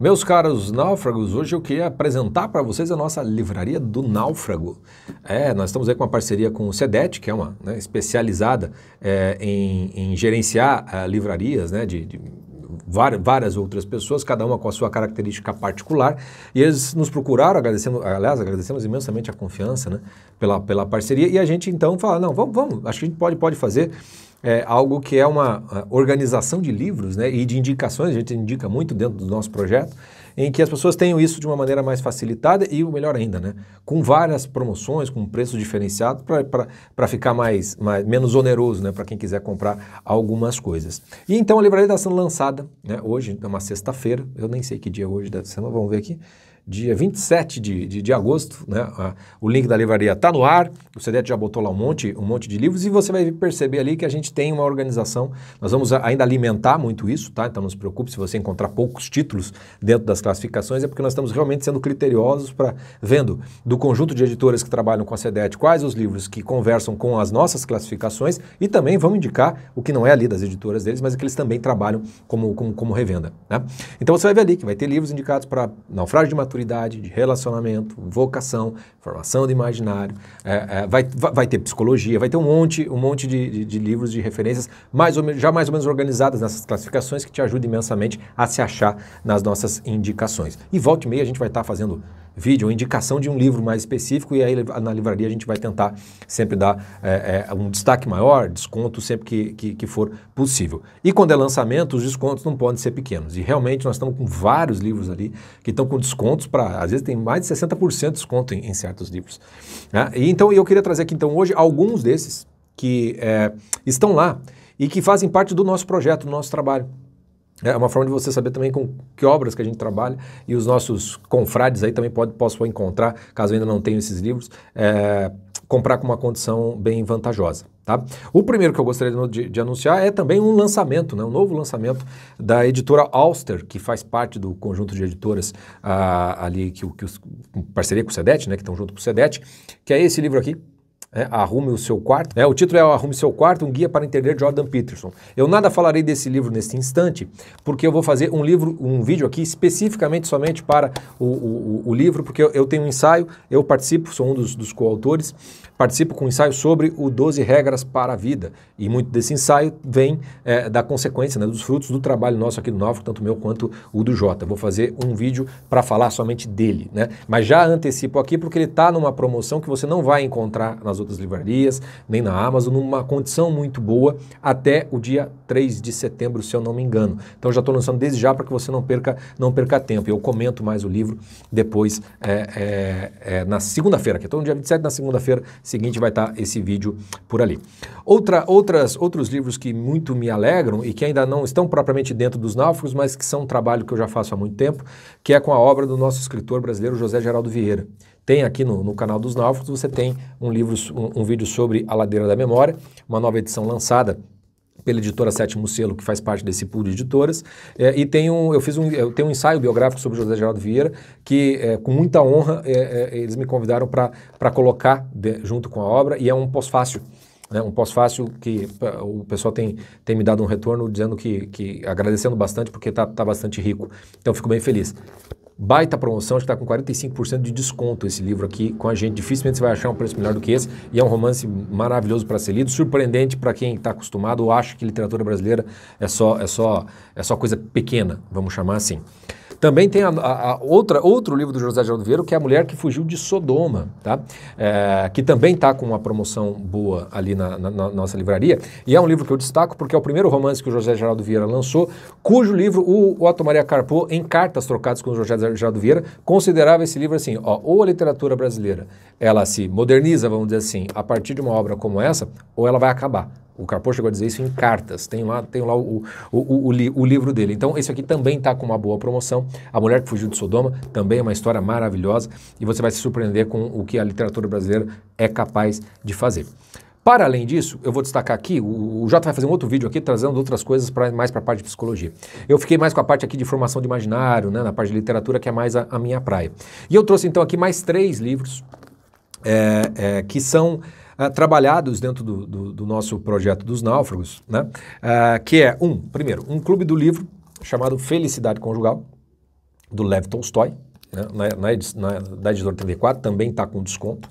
Meus caros náufragos, hoje eu queria apresentar para vocês a nossa livraria do náufrago. É, nós estamos aí com uma parceria com o SEDET, que é uma né, especializada é, em, em, gerenciar é, livrarias né, de, de várias outras pessoas, cada uma com a sua característica particular, e eles nos procuraram, agradecendo, aliás, agradecemos imensamente a confiança né, pela, pela parceria, e a gente então fala, não, vamos, vamos, acho que a gente pode, pode fazer é algo que é uma organização de livros né, e de indicações, a gente indica muito dentro do nosso projeto, em que as pessoas tenham isso de uma maneira mais facilitada e o melhor ainda, né, com várias promoções, com preço diferenciado para ficar mais, mais, menos oneroso né, para quem quiser comprar algumas coisas. E então a livraria está sendo lançada né, hoje, é uma sexta-feira, eu nem sei que dia é hoje da semana, vamos ver aqui dia 27 de, de, de agosto, né? o link da livraria está no ar, o CDET já botou lá um monte, um monte de livros e você vai perceber ali que a gente tem uma organização, nós vamos ainda alimentar muito isso, tá? Então não se preocupe se você encontrar poucos títulos dentro das classificações, é porque nós estamos realmente sendo criteriosos para vendo do conjunto de editoras que trabalham com a CDET quais os livros que conversam com as nossas classificações e também vamos indicar o que não é ali das editoras deles, mas é que eles também trabalham como, como, como revenda, né? Então você vai ver ali que vai ter livros indicados para naufrágio de maturidade, maturidade, de relacionamento, vocação, formação de imaginário. É, é, vai, vai ter psicologia, vai ter um monte, um monte de, de, de livros de referências mais ou menos, já mais ou menos organizadas nessas classificações que te ajudam imensamente a se achar nas nossas indicações. E volta e meia a gente vai estar tá fazendo vídeo, indicação de um livro mais específico, e aí na livraria a gente vai tentar sempre dar é, é, um destaque maior, desconto sempre que, que, que, for possível. E quando é lançamento, os descontos não podem ser pequenos. E realmente nós estamos com vários livros ali que estão com descontos para, às vezes tem mais de 60% de desconto em, em certos livros. Né? E, então eu queria trazer aqui então hoje alguns desses que é, estão lá e que fazem parte do nosso projeto, do nosso trabalho. É uma forma de você saber também com que obras que a gente trabalha e os nossos confrades aí também pode, posso encontrar, caso ainda não tenham esses livros, é, comprar com uma condição bem vantajosa. Tá? O primeiro que eu gostaria de, de, anunciar é também um lançamento, né? um novo lançamento da editora Alster, que faz parte do conjunto de editoras ah, ali, que, que os, em parceria com o SEDET, né? que estão junto com o SEDET, que é esse livro aqui, é, Arrume o seu quarto. É, o título é Arrume seu quarto, um guia para entender Jordan Peterson. Eu nada falarei desse livro neste instante, porque eu vou fazer um livro, um vídeo aqui especificamente somente para o, o, o livro, porque eu, eu, tenho um ensaio, eu participo, sou um dos, dos coautores, participo com um ensaio sobre o 12 regras para a vida. E muito desse ensaio vem é, da consequência, né, dos frutos do trabalho nosso aqui do Novo, tanto meu quanto o do Jota. Vou fazer um vídeo para falar somente dele, né? Mas já antecipo aqui porque ele está numa promoção que você não vai encontrar nas nas outras livrarias, nem na Amazon, numa condição muito boa até o dia 3 de setembro, se eu não me engano. Então já estou lançando desde já para que você não perca, não perca tempo. Eu comento mais o livro depois é, é, é, na segunda-feira, que estou todo dia 27, na segunda-feira seguinte vai estar tá esse vídeo por ali. Outra, outras, outros livros que muito me alegram e que ainda não estão propriamente dentro dos náufragos, mas que são um trabalho que eu já faço há muito tempo, que é com a obra do nosso escritor brasileiro José Geraldo Vieira. Tem aqui no, no canal dos Náufragos, você tem um livro, um, um vídeo sobre A Ladeira da Memória, uma nova edição lançada pela editora Sétimo Selo, que faz parte desse pool de editoras. É, e tem um, eu fiz um, eu tenho um ensaio biográfico sobre José Geraldo Vieira, que é, com muita honra é, é eles me convidaram para colocar de, junto com a obra, e é um pós-fácil. Né, um pós-fácil que o pessoal tem, tem me dado um retorno dizendo que, que agradecendo bastante porque está tá bastante rico. Então fico bem feliz. Baita promoção, acho que está com 45% de desconto esse livro aqui com a gente. Dificilmente você vai achar um preço melhor do que esse. E é um romance maravilhoso para ser lido, surpreendente para quem está acostumado ou acha que literatura brasileira é só, é, só, é só coisa pequena, vamos chamar assim. Também tem a, a, outra, outro livro do José Geraldo Vieira, que é A Mulher que Fugiu de Sodoma, tá? É, que também está com uma promoção boa ali na, na, na, nossa livraria. E é um livro que eu destaco porque é o primeiro romance que o José Geraldo Vieira lançou, cujo livro o Otto Maria Carpo, em cartas trocadas com o José Geraldo Vieira, considerava esse livro assim, ó, ou a literatura brasileira, ela se moderniza, vamos dizer assim, a partir de uma obra como essa, ou ela vai acabar o Capô chegou a dizer isso em cartas, tem lá, tem lá o, o, o, o li, livro dele. Então, esse aqui também está com uma boa promoção. A Mulher que Fugiu de Sodoma também é uma história maravilhosa e você vai se surpreender com o que a literatura brasileira é capaz de fazer. Para além disso, eu vou destacar aqui, o, o Jota vai fazer um outro vídeo aqui trazendo outras coisas pra, mais para a parte de psicologia. Eu fiquei mais com a parte aqui de formação de imaginário, né, na parte de literatura, que é mais a, a minha praia. E eu trouxe então aqui mais três livros é, é, que são ah, trabalhados dentro do, do, do, nosso projeto dos náufragos, né? Uh, que é, um, primeiro, um clube do livro chamado Felicidade Conjugal, do Lev Tolstói, né? na, na, na, da editora 34, também está com desconto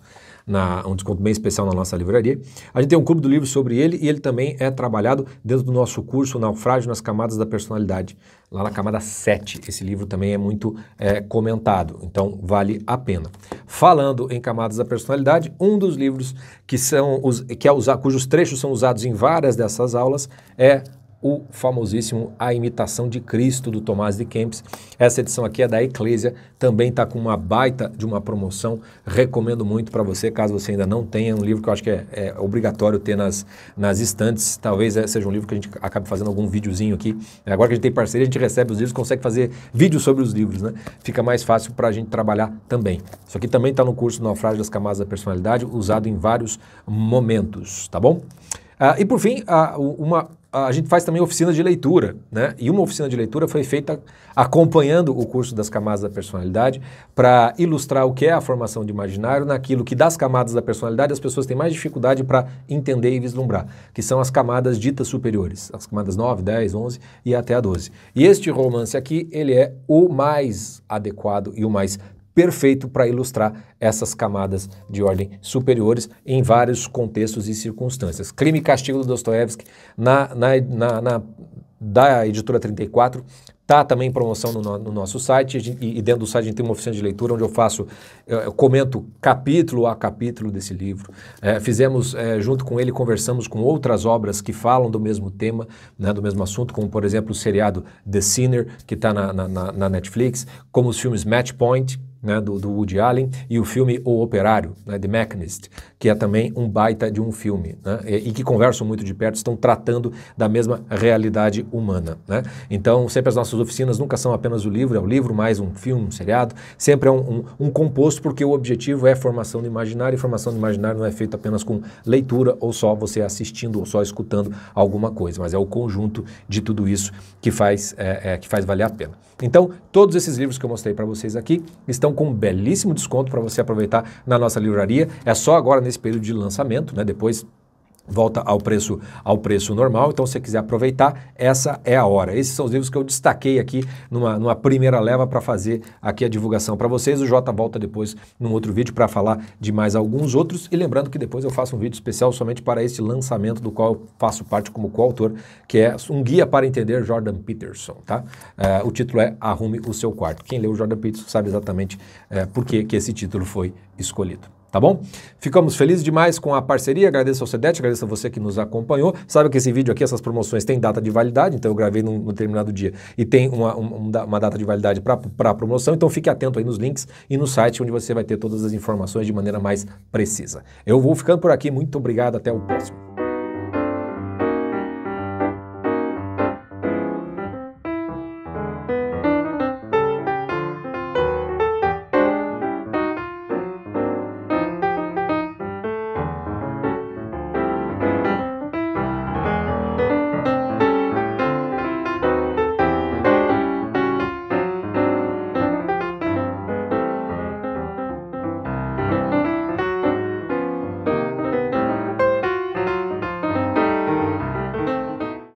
na, um desconto bem especial na nossa livraria. A gente tem um clube do livro sobre ele e ele também é trabalhado dentro do nosso curso Naufrágio nas Camadas da Personalidade, lá na camada 7. Esse livro também é muito é, comentado, então vale a pena. Falando em camadas da personalidade, um dos livros que são os, que é usar, cujos trechos são usados em várias dessas aulas é o famosíssimo A Imitação de Cristo, do Tomás de Kempis. Essa edição aqui é da Eclésia, também está com uma baita de uma promoção. Recomendo muito para você, caso você ainda não tenha. É um livro que eu acho que é, é, obrigatório ter nas, nas estantes. Talvez é, seja um livro que a gente acabe fazendo algum videozinho aqui. É, agora que a gente tem parceria, a gente recebe os livros, consegue fazer vídeos sobre os livros, né? Fica mais fácil para a gente trabalhar também. Isso aqui também está no curso Naufrágio das Camadas da Personalidade, usado em vários momentos, tá bom? Ah, e por fim, ah, uma a gente faz também oficina de leitura, né? E uma oficina de leitura foi feita acompanhando o curso das camadas da personalidade para ilustrar o que é a formação de imaginário naquilo que das camadas da personalidade as pessoas têm mais dificuldade para entender e vislumbrar, que são as camadas ditas superiores, as camadas 9, 10, 11 e até a 12. E este romance aqui, ele é o mais adequado e o mais perfeito para ilustrar essas camadas de ordem superiores em vários contextos e circunstâncias. Crime e Castigo do Dostoevsky, na, na, na, na, da editora 34, Tá também em promoção no, no, nosso site e, dentro do site a gente tem uma oficina de leitura onde eu faço, eu comento capítulo a capítulo desse livro. É, fizemos é, junto com ele, conversamos com outras obras que falam do mesmo tema, né, do mesmo assunto, como por exemplo o seriado The Sinner, que está na, na, na, Netflix, como os filmes Match Point, né, do, do, Woody Allen, e o filme O Operário, né, The Mechanist, que é também um baita de um filme, né, e, e, que conversam muito de perto, estão tratando da mesma realidade humana. Né? Então, sempre as nossas oficinas nunca são apenas o livro, é o livro mais um filme, um seriado, sempre é um, um, um composto, porque o objetivo é formação do imaginário, e formação do imaginário não é feita apenas com leitura, ou só você assistindo, ou só escutando alguma coisa, mas é o conjunto de tudo isso que faz, é, é, que faz valer a pena. Então, todos esses livros que eu mostrei para vocês aqui estão com um belíssimo desconto para você aproveitar na nossa livraria. É só agora nesse período de lançamento, né? Depois volta ao preço ao preço normal. Então, se você quiser aproveitar, essa é a hora. Esses são os livros que eu destaquei aqui numa, numa primeira leva para fazer aqui a divulgação para vocês. O Jota volta depois num outro vídeo para falar de mais alguns outros. E lembrando que depois eu faço um vídeo especial somente para esse lançamento do qual eu faço parte como coautor, que é um guia para entender Jordan Peterson, tá? É, o título é Arrume o seu quarto. Quem leu o Jordan Peterson sabe exatamente é, por que, que esse título foi escolhido tá bom? Ficamos felizes demais com a parceria, agradeço ao CEDET, agradeço a você que nos acompanhou. Sabe que esse vídeo aqui, essas promoções, tem data de validade, então eu gravei num, num determinado dia e tem uma, um, uma data de validade para a promoção, então fique atento aí nos links e no site onde você vai ter todas as informações de maneira mais precisa. Eu vou ficando por aqui, muito obrigado, até o próximo.